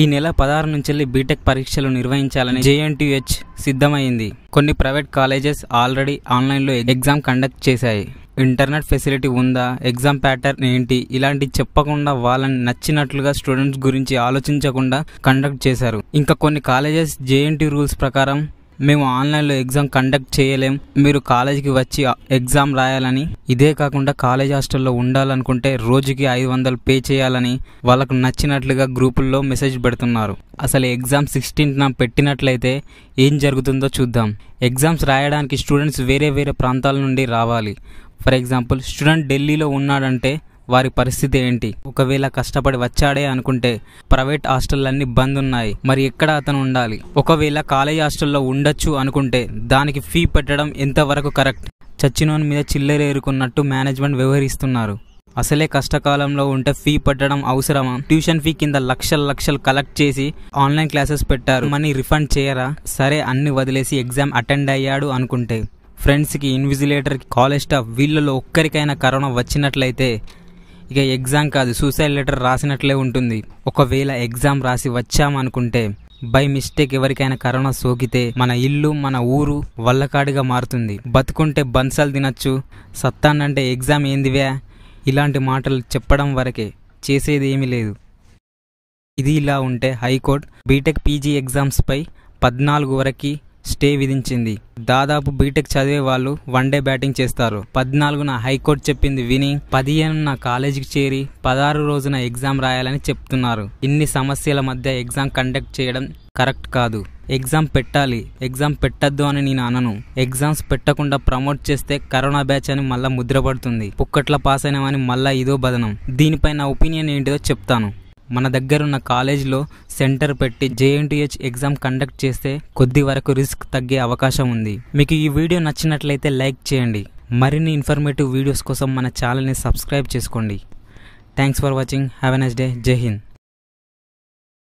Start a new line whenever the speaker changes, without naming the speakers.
ఈ నెల పదహారు నుంచి బీటెక్ పరీక్షలు నిర్వహించాలని జేఎన్టీహెచ్ సిద్ధమైంది కొన్ని ప్రైవేట్ కాలేజెస్ ఆల్రెడీ ఆన్లైన్లో ఎగ్జామ్ కండక్ట్ చేశాయి ఇంటర్నెట్ ఫెసిలిటీ ఉందా ఎగ్జామ్ ప్యాటర్న్ ఏంటి ఇలాంటి చెప్పకుండా వాళ్ళని నచ్చినట్లుగా స్టూడెంట్స్ గురించి ఆలోచించకుండా కండక్ట్ చేశారు ఇంకా కొన్ని కాలేజెస్ జేఎన్టీ రూల్స్ ప్రకారం మేము ఆన్లైన్లో ఎగ్జామ్ కండక్ట్ చేయలేం మీరు కాలేజీకి వచ్చి ఎగ్జామ్ రాయాలని ఇదే కాకుండా కాలేజ్ హాస్టల్లో ఉండాలనుకుంటే రోజుకి ఐదు వందలు పే చేయాలని వాళ్ళకు నచ్చినట్లుగా గ్రూపుల్లో మెసేజ్ పెడుతున్నారు అసలు ఎగ్జామ్ సిక్స్టీన్త్న పెట్టినట్లయితే ఏం జరుగుతుందో చూద్దాం ఎగ్జామ్స్ రాయడానికి స్టూడెంట్స్ వేరే వేరే ప్రాంతాల నుండి రావాలి ఫర్ ఎగ్జాంపుల్ స్టూడెంట్ ఢిల్లీలో ఉన్నాడంటే వారి పరిస్థితి ఏంటి ఒకవేళ కష్టపడి వచ్చాడే అనుకుంటే ప్రైవేట్ అన్ని బంద్ ఉన్నాయి మరి ఎక్కడ అతను ఉండాలి ఒకవేళ కాలేజ్ హాస్టల్లో ఉండొచ్చు అనుకుంటే దానికి ఫీ పెట్టడం ఎంతవరకు కరెక్ట్ చచ్చినోని మీద చిల్లరేరుకున్నట్టు మేనేజ్మెంట్ వ్యవహరిస్తున్నారు అసలే కష్టకాలంలో ఉంటే ఫీ పెట్టడం అవసరమా ట్యూషన్ ఫీ కింద లక్షలు లక్షలు కలెక్ట్ చేసి ఆన్లైన్ క్లాసెస్ పెట్టారు మనీ రిఫండ్ చేయరా సరే అన్ని వదిలేసి ఎగ్జామ్ అటెండ్ అయ్యాడు అనుకుంటే ఫ్రెండ్స్కి ఇన్విజిలేటర్కి కాలేజ్ స్టాఫ్ వీళ్ళలో ఒక్కరికైనా కరోనా వచ్చినట్లయితే ఇక ఎగ్జామ్ కాదు సూసైడ్ లెటర్ రాసినట్లే ఉంటుంది ఒకవేళ ఎగ్జామ్ రాసి వచ్చామనుకుంటే బై మిస్టేక్ ఎవరికైనా కరోనా సోకితే మన ఇల్లు మన ఊరు వల్లకాడిగా మారుతుంది బతుకుంటే బన్సాలు తినచ్చు సత్తానంటే ఎగ్జామ్ ఏందివే ఇలాంటి మాటలు చెప్పడం వరకే చేసేది ఏమీ లేదు ఇది ఇలా ఉంటే హైకోర్టు బీటెక్ పీజీ ఎగ్జామ్స్పై పద్నాలుగు వరకు స్టే విధించింది దాదాపు బీటెక్ చదివే వాళ్ళు వన్ డే బ్యాటింగ్ చేస్తారు పద్నాలుగున హైకోర్టు చెప్పింది విని పదిహేనున కాలేజీకి చేరి పదహారు రోజున ఎగ్జామ్ రాయాలని చెప్తున్నారు ఇన్ని సమస్యల మధ్య ఎగ్జామ్ కండక్ట్ చేయడం కరెక్ట్ కాదు ఎగ్జామ్ పెట్టాలి ఎగ్జామ్ పెట్టద్దు అని నేను అనను ఎగ్జామ్స్ పెట్టకుండా ప్రమోట్ చేస్తే కరోనా బ్యాచ్ అని మళ్ళీ ముద్రపడుతుంది పుక్కట్ల పాస్ అయినామని మళ్ళీ ఇదో బదనం దీనిపై నా ఒపీనియన్ ఏంటిదో చెప్తాను మన దగ్గరున్న కాలేజీలో సెంటర్ పెట్టి జేఎన్టీహెచ్ ఎగ్జామ్ కండక్ట్ చేస్తే కొద్ది వరకు రిస్క్ తగ్గే అవకాశం ఉంది మీకు ఈ వీడియో నచ్చినట్లయితే లైక్ చేయండి మరిన్ని ఇన్ఫర్మేటివ్ వీడియోస్ కోసం మన ఛానల్ని సబ్స్క్రైబ్ చేసుకోండి thanks for watching have a nice day Jai Hind